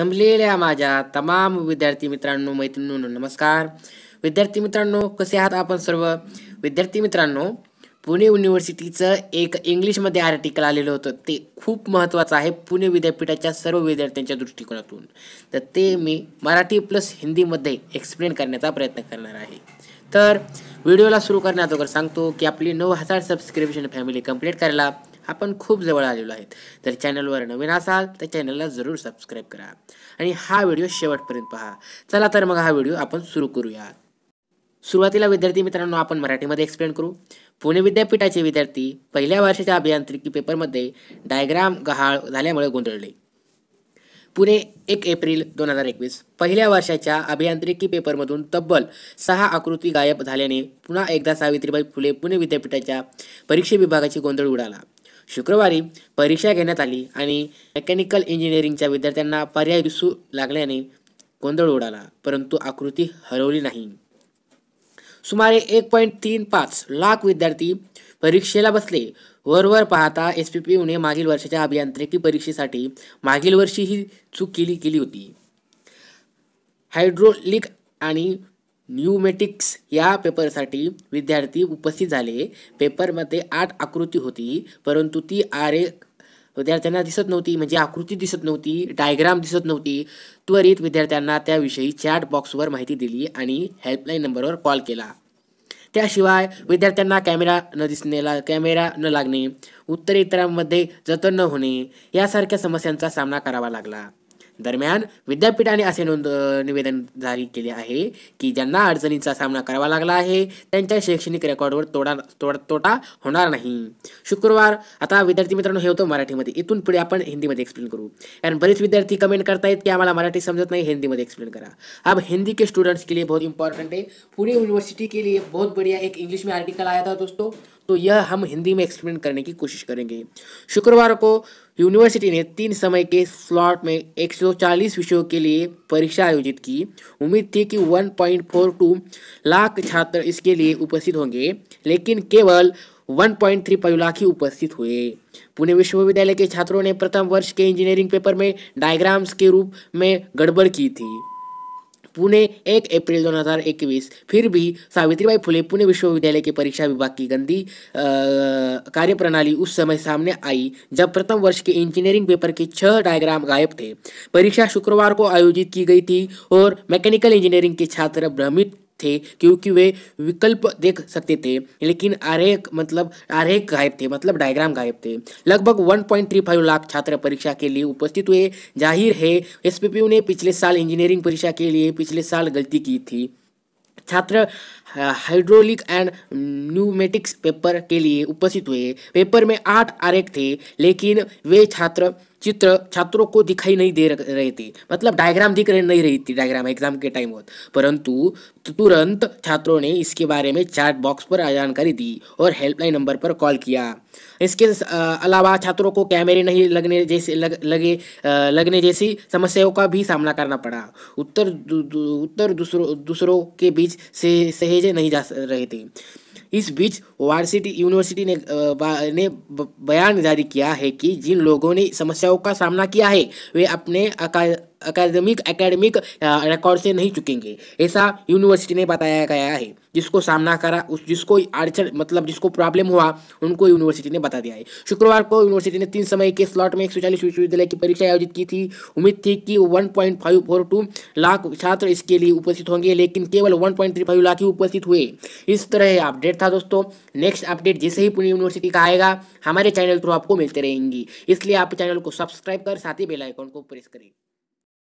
जमलेल्या माझ्या तमाम विद्यार्थी मित्रांनो मैत्रिणींनो नमस्कार विद्यार्थी मित्रांनो कसे आहात आपण सर्व विद्यार्थी मित्रांनो पुणे युनिव्हर्सिटीचं एक इंग्लिशमध्ये आर्टिकल आलेलं होतं ते खूप महत्त्वाचं आहे पुणे विद्यापीठाच्या सर्व विद्यार्थ्यांच्या दृष्टिकोनातून तर ते मी मराठी प्लस हिंदीमध्ये एक्सप्लेन करण्याचा प्रयत्न करणार आहे तर व्हिडिओला सुरू करण्याअगोदर सांगतो की आपली नऊ हजार सबस्क्रिप्शन फॅमिली कंप्लीट करायला आपण खूप जवळ आलेलो आहेत तर चॅनलवर नवीन असाल तर चॅनलला जरूर सबस्क्राईब करा आणि हा व्हिडिओ शेवटपर्यंत पहा चला तर मग हा व्हिडिओ आपण सुरू करूया सुरुवातीला विद्यार्थी मित्रांनो आपण मराठीमध्ये एक्सप्लेन करू पुणे विद्यापीठाचे विद्यार्थी पहिल्या वर्षाच्या अभियांत्रिकी पेपरमध्ये डायग्राम गहाळ झाल्यामुळे गोंधळले पुणे एक एप्रिल दोन हजार एकवीस पहिल्या वर्षाच्या अभियांत्रिकी पेपरमधून तब्बल सहा आकृती गायब झाल्याने पुन्हा एकदा सावित्रीबाई फुले पुणे विद्यापीठाच्या परीक्षा विभागाची गोंधळ उडाला शुक्रवारी परीक्षा घेण्यात आली आणि मेकॅनिकल इंजिनिअरिंगच्या विद्यार्थ्यांना पर्याय दिसू लागल्याने गोंधळ उडाला परंतु आकृती हरवली नाही सुमारे एक पॉईंट तीन पाच लाख विद्यार्थी परीक्षेला बसले वरवर पाहता एस पी पी मागील वर्षाच्या अभियांत्रिकी परीक्षेसाठी मागील वर्षी ही चूक केली गेली होती हायड्रोलिक आणि न्यूमेटिक्स या पेपरसाठी विद्यार्थी उपस्थित झाले पेपरमध्ये आठ आकृती होती परंतु ती आरे विद्यार्थ्यांना दिसत नव्हती म्हणजे आकृती दिसत नव्हती डायग्राम दिसत नव्हती त्वरित विद्यार्थ्यांना त्याविषयी चॅट बॉक्सवर माहिती दिली आणि हेल्पलाईन नंबरवर कॉल केला त्याशिवाय विद्यार्थ्यांना कॅमेरा न दिसणेला कॅमेरा न लागणे उत्तरेतरांमध्ये जतन न होणे यासारख्या समस्यांचा सामना करावा लागला दरम्यान विद्यापीठाने असे नोंद निवेदन जारी केले आहे की ज्यांना अडचणींचा सामना करावा लागला आहे त्यांच्या शैक्षणिक रेकॉर्डवर तोडा तोड तोटा होणार नाही शुक्रवार आता विद्यार्थी मित्रांनो हे होतं मराठीमध्ये इथून पुढे आपण हिंदीमध्ये एक्सप्लेन करू कारण बरेच विद्यार्थी कमेंट करतायत की आम्हाला मराठी समजत नाही हिंदीमध्ये एक्सप्लेन करा अब हिंदी के स्टुडंट्स के लिए बहुत इम्पॉर्टंट आहे पुणे यूनिवर्सिटी के लिए बहुत बढ़िया एक इंग्लिश में आर्टिकल आया था दोस्तों तो यह हम हिंदी में एक्सप्लेन करने की कोशिश करेंगे शुक्रवार को यूनिवर्सिटी ने तीन समय के स्लॉट में 140 विषयों के लिए परीक्षा आयोजित की उम्मीद थी कि 1.42 लाख छात्र इसके लिए उपस्थित होंगे लेकिन केवल 1.35 लाख ही उपस्थित हुए पुणे विश्वविद्यालय के छात्रों ने प्रथम वर्ष के इंजीनियरिंग पेपर में डायग्राम्स के रूप में गड़बड़ की थी पुणे एक अप्रैल हजार इक्कीस फिर भी सावित्रीबाई फुले पुणे विश्वविद्यालय के परीक्षा विभाग की गंदी कार्यप्रणाली उस समय सामने आई जब प्रथम वर्ष के इंजीनियरिंग पेपर के छह डायग्राम गायब थे परीक्षा शुक्रवार को आयोजित की गई थी और मैकेनिकल इंजीनियरिंग के छात्र भ्रमित थे क्योंकि वे विकल्प देख सकते थे लेकिन आरेख मतलब आरेख गायब थे मतलब डायग्राम गायब थे लगभग 1.35 लाख छात्र परीक्षा के लिए उपस्थित हुए जाहिर है एस ने पिछले साल इंजीनियरिंग परीक्षा के लिए पिछले साल गलती की थी छात्र हाइड्रोलिक एंड न्यूमेटिक्स पेपर के लिए उपस्थित हुए पेपर में आठ आरेख थे लेकिन वे छात्र चित्र छात्रों को दिखाई नहीं दे रहे थे मतलब डायग्राम दिख रही नहीं रही थी डायग्राम एग्जाम के टाइम होत परंतु तुरंत छात्रों ने इसके बारे में चैट बॉक्स पर जानकारी दी और हेल्पलाइन नंबर पर कॉल किया इसके अलावा छात्रों को कैमरे नहीं लगने जैसे लग, लगे लगने जैसी समस्याओं का भी सामना करना पड़ा उत्तर दु, दु, उत्तर दूसरों दूसरों के बीच से सहेजे नहीं जा रहे थे इस बीच वार्सिटी यूनिवर्सिटी ने ने बयान जारी किया है कि जिन लोगों ने समस्याओं का सामना किया है वे अपने अकादमिक एकेडमिक रिकॉर्ड से नहीं चुकेंगे ऐसा यूनिवर्सिटी ने बताया गया है जिसको सामना करा उस जिसको आर्चर मतलब जिसको प्रॉब्लम हुआ उनको यूनिवर्सिटी ने बता दिया है शुक्रवार को यूनिवर्सिटी ने तीन समय के स्लॉट में एक विश्वविद्यालय की परीक्षा आयोजित की थी उम्मीद थी कि one point five four two lakh छात्र इसके लिए उपस्थित होंगे लेकिन केवल one point three five lakh ही उपस्थित हुए इस तरह अपडेट था दोस्तों नेक्स्ट अपडेट जैसे ही पुणे यूनिवर्सिटी का आएगा हमारे चैनल थ्रू आपको मिलते रहेंगी इसलिए आप चैनल को सब्सक्राइब कर साथ ही बेलाइकॉन को प्रेस करें